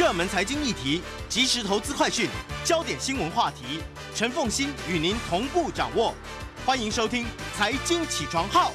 热门财经议题，及时投资快讯，焦点新闻话题，陈凤新与您同步掌握。欢迎收听《财经起床号》。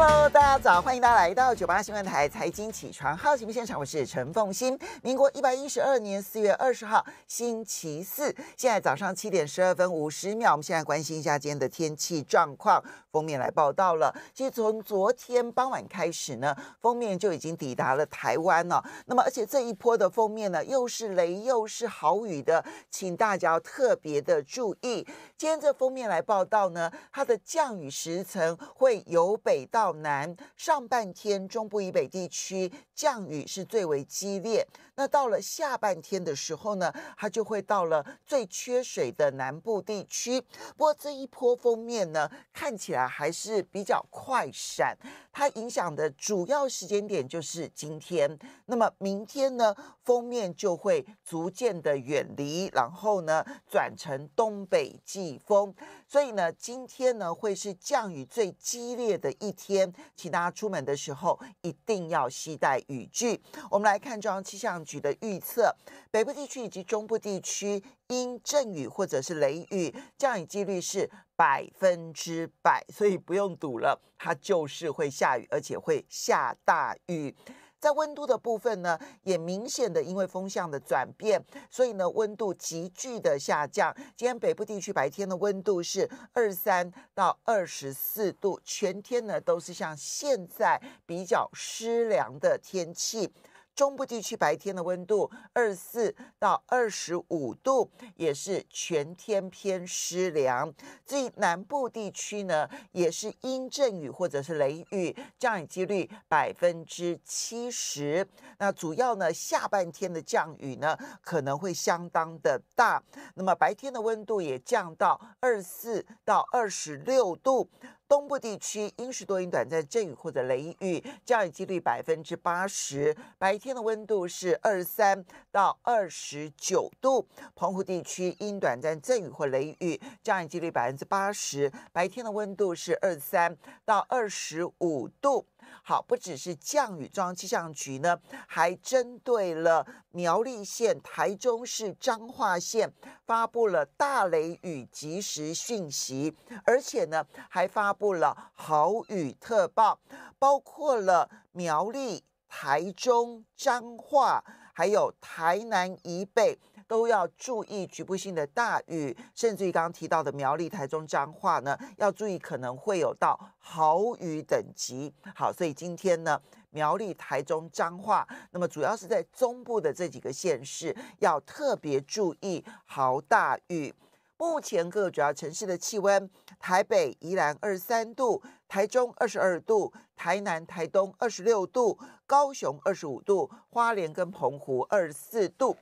Hello，大家早，欢迎大家来到九八新闻台财经起床号节目现场，我是陈凤欣。民国一百一十二年四月二十号，星期四，现在早上七点十二分五十秒，我们现在关心一下今天的天气状况。封面来报道了，其实从昨天傍晚开始呢，封面就已经抵达了台湾了。那么而且这一波的封面呢，又是雷又是豪雨的，请大家要特别的注意。今天这封面来报道呢，它的降雨时程会由北到。南上半天，中部以北地区降雨是最为激烈。那到了下半天的时候呢，它就会到了最缺水的南部地区。不过这一波封面呢，看起来还是比较快闪，它影响的主要时间点就是今天。那么明天呢，封面就会逐渐的远离，然后呢，转成东北季风。所以呢，今天呢，会是降雨最激烈的一天。请大家出门的时候一定要携带雨具。我们来看中央气象局的预测，北部地区以及中部地区因阵雨或者是雷雨，降雨几率是百分之百，所以不用赌了，它就是会下雨，而且会下大雨。在温度的部分呢，也明显的因为风向的转变，所以呢温度急剧的下降。今天北部地区白天的温度是二三到二十四度，全天呢都是像现在比较湿凉的天气。中部地区白天的温度二四到二十五度，也是全天偏湿凉。至于南部地区呢，也是阴阵雨或者是雷雨，降雨几率百分之七十。那主要呢，下半天的降雨呢，可能会相当的大。那么白天的温度也降到二四到二十六度。东部地区阴时多云，短暂阵雨或者雷雨，降雨几率百分之八十，白天的温度是二十三到二十九度。澎湖地区阴，短暂阵雨或雷雨，降雨几率百分之八十，白天的温度是二十三到二十五度。好，不只是降雨，中央气象局呢，还针对了苗栗县、台中市、彰化县发布了大雷雨及时讯息，而且呢，还发布了豪雨特报，包括了苗栗、台中、彰化，还有台南以北。都要注意局部性的大雨，甚至于刚刚提到的苗栗、台中、彰化呢，要注意可能会有到豪雨等级。好，所以今天呢，苗栗、台中、彰化，那么主要是在中部的这几个县市，要特别注意豪大雨。目前各个主要城市的气温：台北、宜兰二十三度，台中二十二度，台南、台东二十六度，高雄二十五度，花莲跟澎湖二十四度。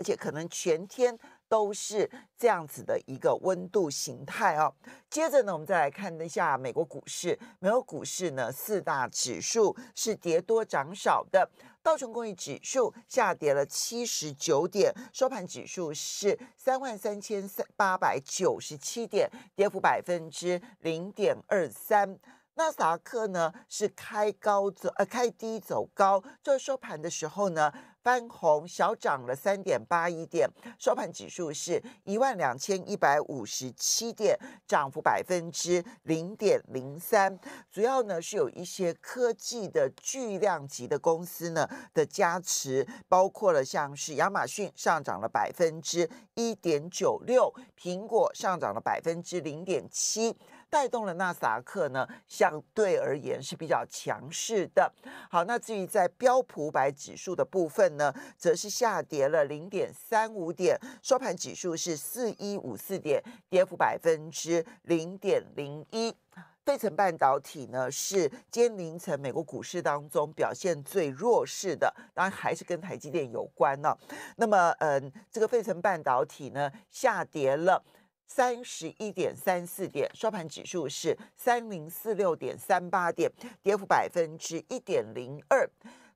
而且可能全天都是这样子的一个温度形态哦。接着呢，我们再来看一下美国股市。美国股市呢，四大指数是跌多涨少的。道琼工业指数下跌了七十九点，收盘指数是三万三千三八百九十七点，跌幅百分之零点二三。纳斯达克呢是开高走，呃，开低走高，就收盘的时候呢翻红，小涨了三点八一点，收盘指数是一万两千一百五十七点，涨幅百分之零点零三。主要呢是有一些科技的巨量级的公司呢的加持，包括了像是亚马逊上涨了百分之一点九六，苹果上涨了百分之零点七。带动了纳斯达克呢，相对而言是比较强势的。好，那至于在标普百指数的部分呢，则是下跌了零点三五点，收盘指数是四一五四点，跌幅百分之零点零一。费城半导体呢，是今天凌晨美国股市当中表现最弱势的，当然还是跟台积电有关呢。那么，嗯，这个费城半导体呢，下跌了。三十一点三四点，收盘指数是三零四六点三八点，跌幅百分之一点零二。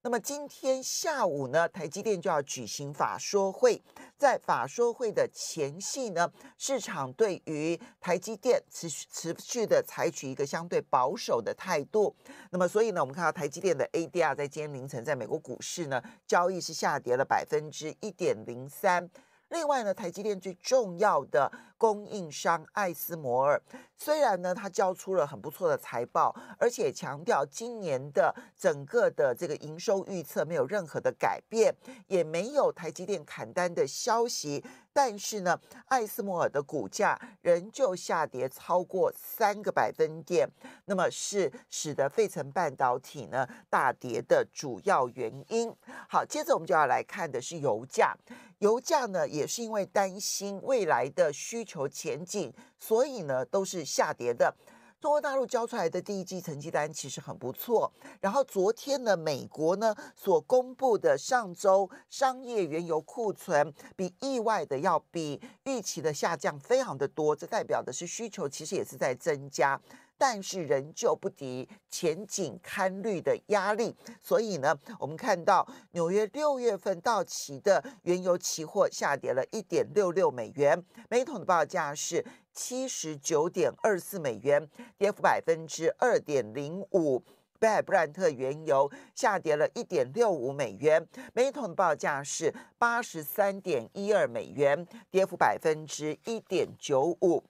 那么今天下午呢，台积电就要举行法说会，在法说会的前夕呢，市场对于台积电持持续的采取一个相对保守的态度。那么所以呢，我们看到台积电的 ADR 在今天凌晨在美国股市呢交易是下跌了百分之一点零三。另外呢，台积电最重要的。供应商艾斯摩尔虽然呢，它交出了很不错的财报，而且强调今年的整个的这个营收预测没有任何的改变，也没有台积电砍单的消息，但是呢，艾斯摩尔的股价仍旧下跌超过三个百分点，那么是使得费城半导体呢大跌的主要原因。好，接着我们就要来看的是油价，油价呢也是因为担心未来的需求。求前景，所以呢都是下跌的。中国大陆交出来的第一季成绩单其实很不错。然后昨天呢，美国呢所公布的上周商业原油库存比意外的要比预期的下降非常的多，这代表的是需求其实也是在增加。但是仍旧不敌前景堪虑的压力，所以呢，我们看到纽约六月份到期的原油期货下跌了一点六六美元，每桶的报价是七十九点二四美元，跌幅百分之二点零五。北海布兰特原油下跌了一点六五美元，每桶的报价是八十三点一二美元，跌幅百分之一点九五。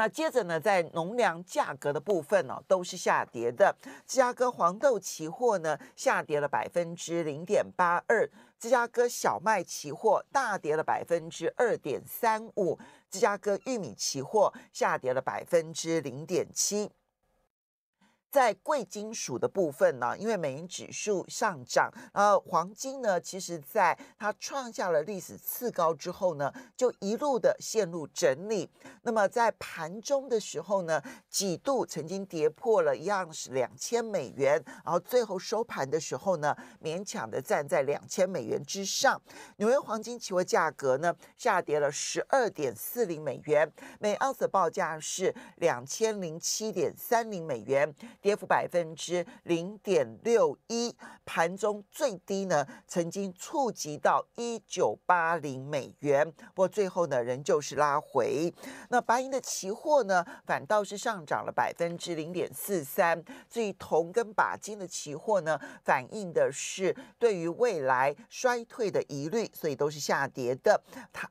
那接着呢，在农粮价格的部分呢，都是下跌的。芝加哥黄豆期货呢，下跌了百分之零点八二；芝加哥小麦期货大跌了百分之二点三五；芝加哥玉米期货下跌了百分之零点七。在贵金属的部分呢，因为美元指数上涨，呃，黄金呢，其实在它创下了历史次高之后呢，就一路的陷入整理。那么在盘中的时候呢，几度曾经跌破了一样是两千美元，然后最后收盘的时候呢，勉强的站在两千美元之上。纽约黄金期货价格呢，下跌了十二点四零美元，每盎司的报价是两千零七点三零美元。跌幅百分之零点六一，盘中最低呢曾经触及到一九八零美元，不过最后呢仍旧是拉回。那白银的期货呢反倒是上涨了百分之零点四三，至于铜跟钯金的期货呢，反映的是对于未来衰退的疑虑，所以都是下跌的。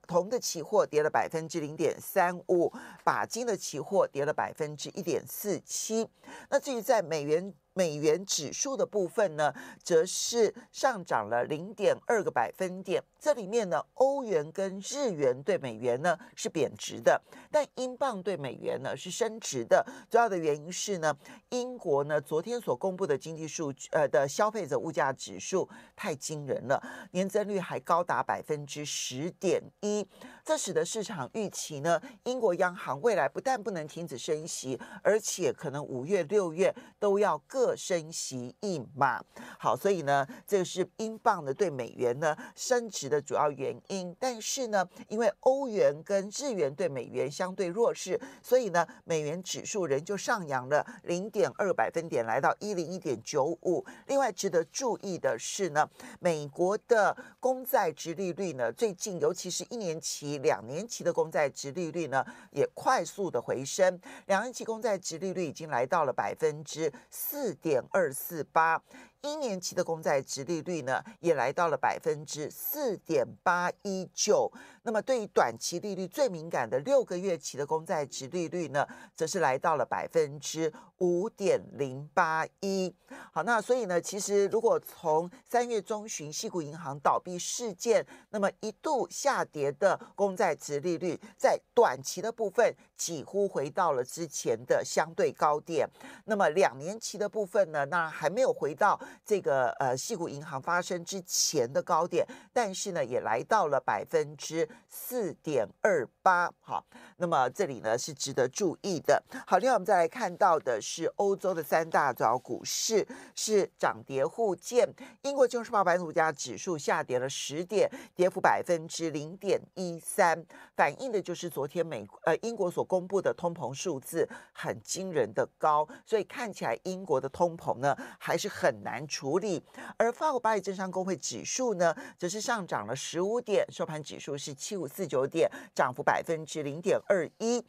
铜的期货跌了百分之零点三五，钯金的期货跌了百分之一点四七。那至于在美元。美元指数的部分呢，则是上涨了零点二个百分点。这里面呢，欧元跟日元对美元呢是贬值的，但英镑对美元呢是升值的。主要的原因是呢，英国呢昨天所公布的经济数据，呃的消费者物价指数太惊人了，年增率还高达百分之十点一，这使得市场预期呢，英国央行未来不但不能停止升息，而且可能五月、六月都要各。升息一码，好，所以呢，这个是英镑的对美元呢升值的主要原因。但是呢，因为欧元跟日元对美元相对弱势，所以呢，美元指数仍旧上扬了零点二百分点，来到一零一点九五。另外值得注意的是呢，美国的公债值利率呢，最近尤其是一年期、两年期的公债值利率呢，也快速的回升，两年期公债值利率已经来到了百分之四。四点二四八。一年期的公债值利率呢，也来到了百分之四点八一九。那么对于短期利率最敏感的六个月期的公债值利率呢，则是来到了百分之五点零八一。好，那所以呢，其实如果从三月中旬西谷银行倒闭事件，那么一度下跌的公债值利率，在短期的部分几乎回到了之前的相对高点。那么两年期的部分呢，那还没有回到。这个呃，西股银行发生之前的高点，但是呢，也来到了百分之四点二八，好，那么这里呢是值得注意的。好，另外我们再来看到的是欧洲的三大主要股市是涨跌互见。英国金融时报白组家指数下跌了十点，跌幅百分之零点一三，反映的就是昨天美呃英国所公布的通膨数字很惊人的高，所以看起来英国的通膨呢还是很难。处理，而法国巴黎政商工会指数呢，则是上涨了十五点，收盘指数是七五四九点，涨幅百分之零点二一。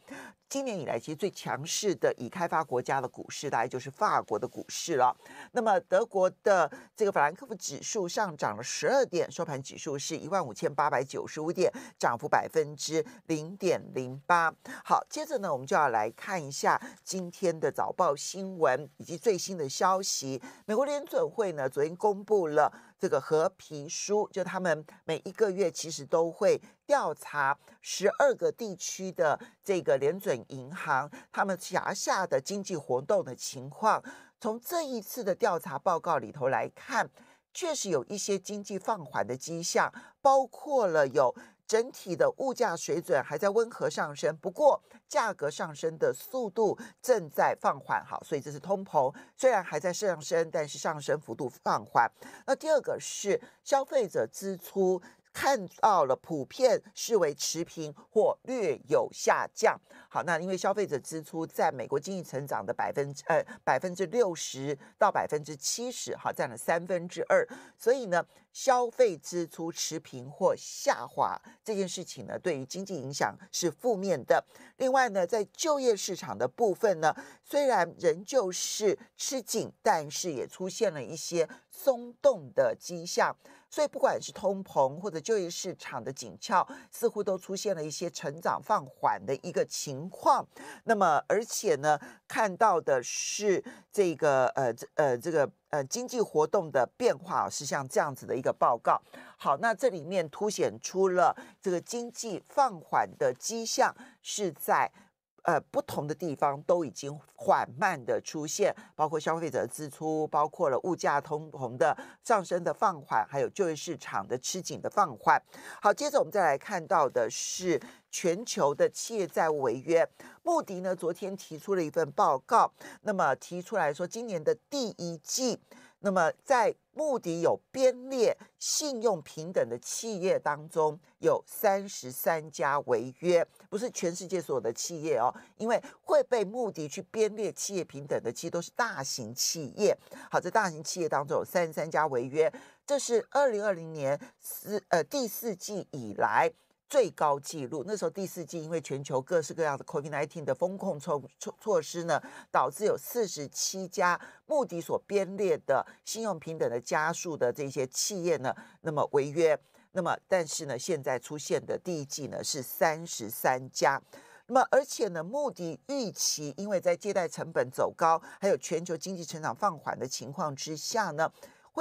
今年以来，其实最强势的已开发国家的股市，大概就是法国的股市了。那么，德国的这个法兰克福指数上涨了十二点，收盘指数是一万五千八百九十五点，涨幅百分之零点零八。好，接着呢，我们就要来看一下今天的早报新闻以及最新的消息。美国联准会呢，昨天公布了。这个和皮书就他们每一个月其实都会调查十二个地区的这个联准银行他们辖下的经济活动的情况。从这一次的调查报告里头来看，确实有一些经济放缓的迹象，包括了有。整体的物价水准还在温和上升，不过价格上升的速度正在放缓。好，所以这是通膨，虽然还在上升，但是上升幅度放缓。那第二个是消费者支出，看到了普遍视为持平或略有下降。好，那因为消费者支出在美国经济成长的百分之呃百分之六十到百分之七十，哈，占了三分之二，所以呢。消费支出持平或下滑这件事情呢，对于经济影响是负面的。另外呢，在就业市场的部分呢，虽然仍旧是吃紧，但是也出现了一些松动的迹象。所以不管是通膨或者就业市场的紧俏，似乎都出现了一些成长放缓的一个情况。那么而且呢，看到的是这个呃呃这个。呃，经济活动的变化是像这样子的一个报告。好，那这里面凸显出了这个经济放缓的迹象是在。呃，不同的地方都已经缓慢的出现，包括消费者的支出，包括了物价通膨的上升的放缓，还有就业市场的吃紧的放缓。好，接着我们再来看到的是全球的企业债务违约。穆迪呢，昨天提出了一份报告，那么提出来说，今年的第一季。那么，在穆迪有编列信用平等的企业当中，有三十三家违约，不是全世界所有的企业哦，因为会被穆迪去编列企业平等的，其实都是大型企业。好，在大型企业当中有三十三家违约，这是二零二零年四呃第四季以来。最高纪录。那时候第四季，因为全球各式各样的 COVID-19 的风控措措措施呢，导致有四十七家穆迪所编列的信用平等的加速的这些企业呢，那么违约。那么，但是呢，现在出现的第一季呢是三十三家。那么，而且呢，穆迪预期，因为在借贷成本走高，还有全球经济成长放缓的情况之下呢。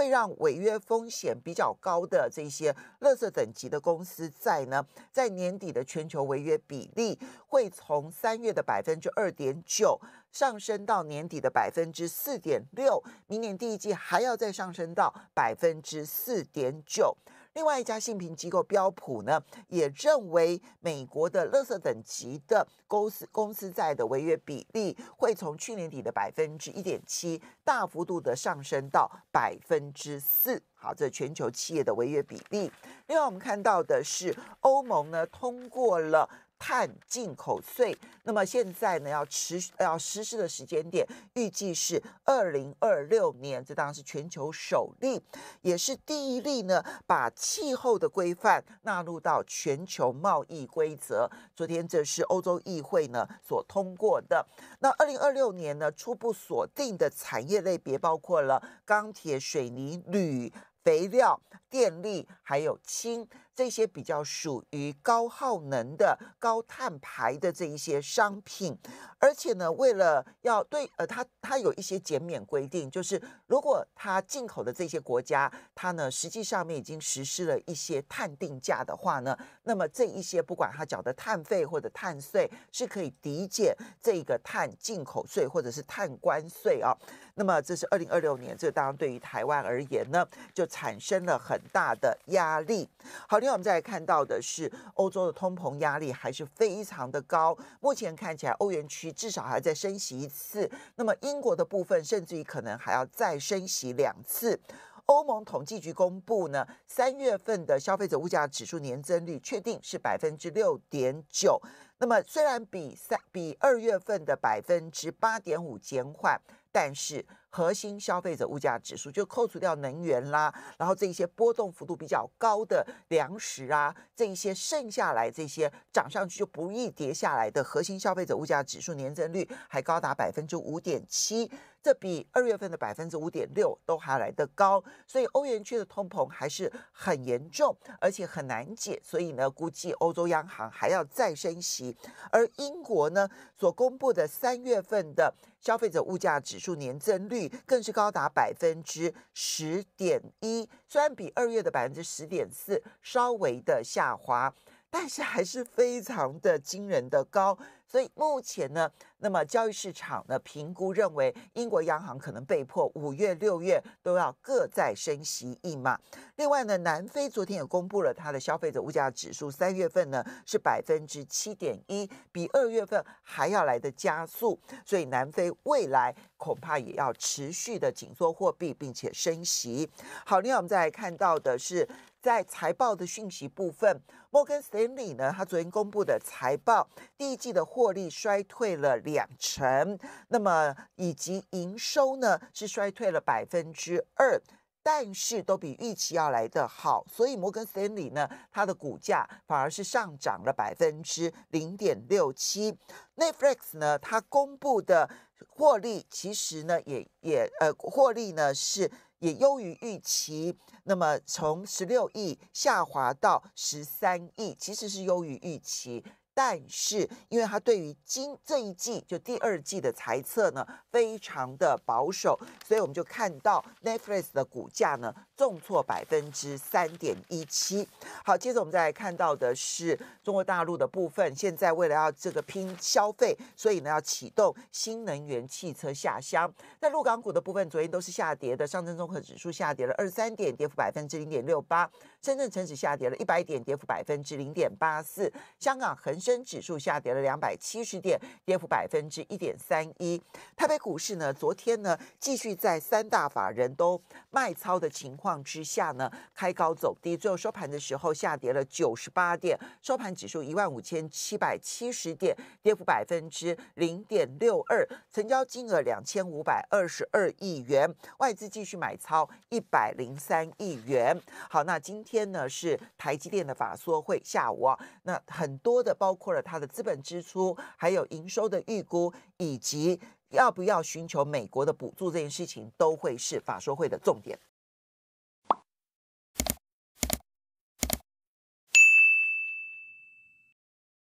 会让违约风险比较高的这些乐色等级的公司债呢，在年底的全球违约比例会从三月的百分之二点九上升到年底的百分之四点六，明年第一季还要再上升到百分之四点九。另外一家信评机构标普呢，也认为美国的垃圾等级的公司公司债的违约比例会从去年底的百分之一点七，大幅度的上升到百分之四。好，这全球企业的违约比例。另外，我们看到的是欧盟呢通过了。碳进口税，那么现在呢，要持要实施的时间点预计是二零二六年，这当然是全球首例，也是第一例呢，把气候的规范纳入到全球贸易规则。昨天这是欧洲议会呢所通过的。那二零二六年呢，初步锁定的产业类别包括了钢铁、水泥、铝、肥料、电力，还有氢。这些比较属于高耗能的、高碳排的这一些商品，而且呢，为了要对呃，它它有一些减免规定，就是如果它进口的这些国家，它呢实际上面已经实施了一些碳定价的话呢，那么这一些不管它缴的碳费或者碳税是可以抵减这个碳进口税或者是碳关税啊。那么这是二零二六年，这当然对于台湾而言呢，就产生了很大的压力。好。我们再来看到的是，欧洲的通膨压力还是非常的高。目前看起来，欧元区至少还要再升息一次。那么英国的部分，甚至于可能还要再升息两次。欧盟统计局公布呢，三月份的消费者物价指数年增率确定是百分之六点九。那么虽然比三比二月份的百分之八点五减缓，但是。核心消费者物价指数就扣除掉能源啦，然后这一些波动幅度比较高的粮食啊，这一些剩下来这些涨上去就不易跌下来的核心消费者物价指数年增率还高达百分之五点七。这比二月份的百分之五点六都还来得高，所以欧元区的通膨还是很严重，而且很难解，所以呢，估计欧洲央行还要再升息。而英国呢，所公布的三月份的消费者物价指数年增率更是高达百分之十点一，虽然比二月的百分之十点四稍微的下滑。但是还是非常的惊人的高，所以目前呢，那么交易市场呢评估认为，英国央行可能被迫五月、六月都要各再升息一码。另外呢，南非昨天也公布了它的消费者物价指数，三月份呢是百分之七点一，比二月份还要来的加速，所以南非未来恐怕也要持续的紧缩货币，并且升息。好，另外我们再来看到的是。在财报的讯息部分，摩根斯丹利呢，他昨天公布的财报，第一季的获利衰退了两成，那么以及营收呢是衰退了百分之二，但是都比预期要来的好，所以摩根斯丹利呢，它的股价反而是上涨了百分之零点六七。Netflix 呢，它公布的获利其实呢也也呃获利呢是。也优于预期，那么从十六亿下滑到十三亿，其实是优于预期。但是，因为他对于今这一季就第二季的财测呢，非常的保守，所以我们就看到 Netflix 的股价呢重挫百分之三点一七。好，接着我们再看到的是中国大陆的部分，现在为了要这个拼消费，所以呢要启动新能源汽车下乡。那沪港股的部分，昨天都是下跌的，上证综合指数下跌了二三点，跌幅百分之零点六八。深圳成指下跌了一百点，跌幅百分之零点八四；香港恒生指数下跌了两百七十点，跌幅百分之一点三一。台北股市呢，昨天呢继续在三大法人都卖超的情况之下呢，开高走低，最后收盘的时候下跌了九十八点，收盘指数一万五千七百七十点，跌幅百分之零点六二，成交金额两千五百二十二亿元，外资继续买超一百零三亿元。好，那今天呢是台积电的法说会下午啊，那很多的包括了它的资本支出，还有营收的预估，以及要不要寻求美国的补助这件事情，都会是法说会的重点。